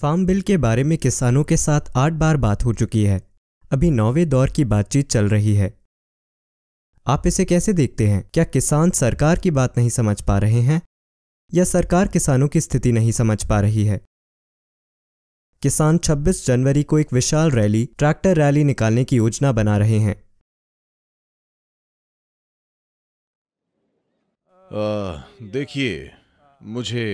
farm bill के बारे में किसानों के साथ आठ बार बात हो चुकी है अभी नौवे दौर की बातचीत चल रही है आप इसे कैसे देखते हैं क्या किसान सरकार की बात नहीं समझ पा रहे हैं या सरकार किसानों की स्थिति नहीं समझ पा रही है किसान 26 जनवरी को एक विशाल रैली ट्रैक्टर रैली निकालने की योजना बना रहे हैं देखिए मुझे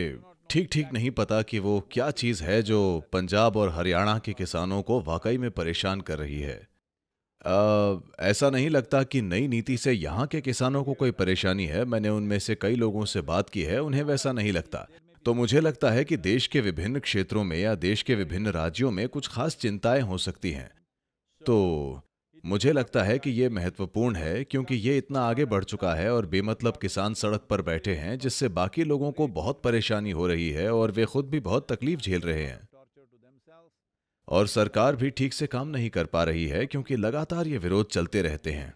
ठीक ठीक नहीं पता कि वो क्या चीज़ है जो पंजाब और हरियाणा के किसानों को वाकई में परेशान कर रही है आ, ऐसा नहीं लगता कि नई नीति से यहाँ के किसानों को कोई परेशानी है मैंने उनमें से कई लोगों से बात की है उन्हें वैसा नहीं लगता तो मुझे लगता है कि देश के विभिन्न क्षेत्रों में या देश के विभिन्न राज्यों में कुछ खास चिंताएं हो सकती हैं तो मुझे लगता है कि ये महत्वपूर्ण है क्योंकि ये इतना आगे बढ़ चुका है और बेमतलब किसान सड़क पर बैठे हैं जिससे बाकी लोगों को बहुत परेशानी हो रही है और वे खुद भी बहुत तकलीफ झेल रहे हैं और सरकार भी ठीक से काम नहीं कर पा रही है क्योंकि लगातार ये विरोध चलते रहते हैं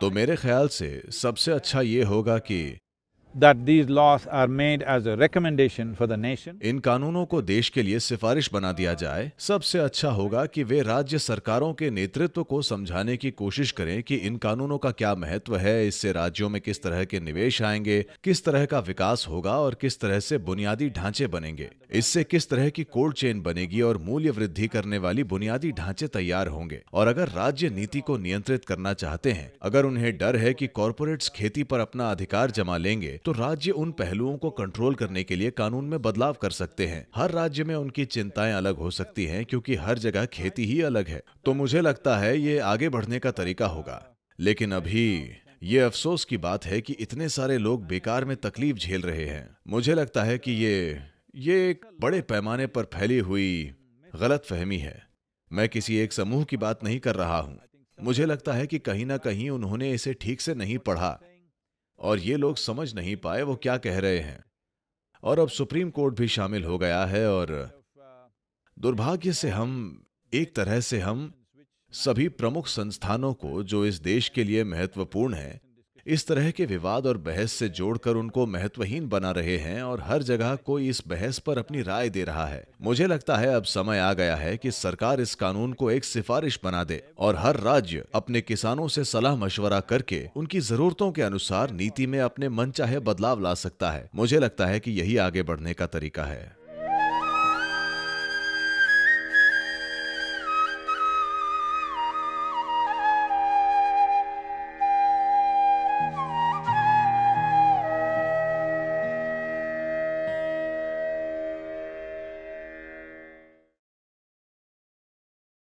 तो मेरे ख्याल से सबसे अच्छा ये होगा कि that these laws are इन कानूनों को देश के लिए सिफारिश बना दिया जाए सबसे अच्छा होगा कि वे राज्य सरकारों के नेतृत्व को समझाने की कोशिश करें कि इन कानूनों का क्या महत्व है इससे राज्यों में किस तरह के निवेश आएंगे किस तरह का विकास होगा और किस तरह से बुनियादी ढांचे बनेंगे इससे किस तरह की कोल्ड चेन बनेगी और मूल्य वृद्धि करने वाली बुनियादी ढांचे तैयार होंगे और अगर राज्य नीति को नियंत्रित करना चाहते हैं अगर उन्हें डर है की कॉरपोरेट खेती पर अपना अधिकार जमा लेंगे तो राज्य उन पहलुओं को कंट्रोल करने के लिए कानून में बदलाव कर सकते हैं हर राज्य में उनकी चिंताएं अलग हो सकती हैं क्योंकि हर जगह खेती ही अलग है तो मुझे लगता है ये आगे बढ़ने का तरीका होगा लेकिन अभी ये अफसोस की बात है कि इतने सारे लोग बेकार में तकलीफ झेल रहे हैं मुझे लगता है कि ये ये एक बड़े पैमाने पर फैली हुई गलत फहमी है मैं किसी एक समूह की बात नहीं कर रहा हूं मुझे लगता है कि कहीं ना कहीं उन्होंने इसे ठीक से नहीं पढ़ा और ये लोग समझ नहीं पाए वो क्या कह रहे हैं और अब सुप्रीम कोर्ट भी शामिल हो गया है और दुर्भाग्य से हम एक तरह से हम सभी प्रमुख संस्थानों को जो इस देश के लिए महत्वपूर्ण हैं इस तरह के विवाद और बहस से जोड़कर उनको महत्वहीन बना रहे हैं और हर जगह कोई इस बहस पर अपनी राय दे रहा है मुझे लगता है अब समय आ गया है कि सरकार इस कानून को एक सिफारिश बना दे और हर राज्य अपने किसानों से सलाह मशवरा करके उनकी जरूरतों के अनुसार नीति में अपने मन बदलाव ला सकता है मुझे लगता है की यही आगे बढ़ने का तरीका है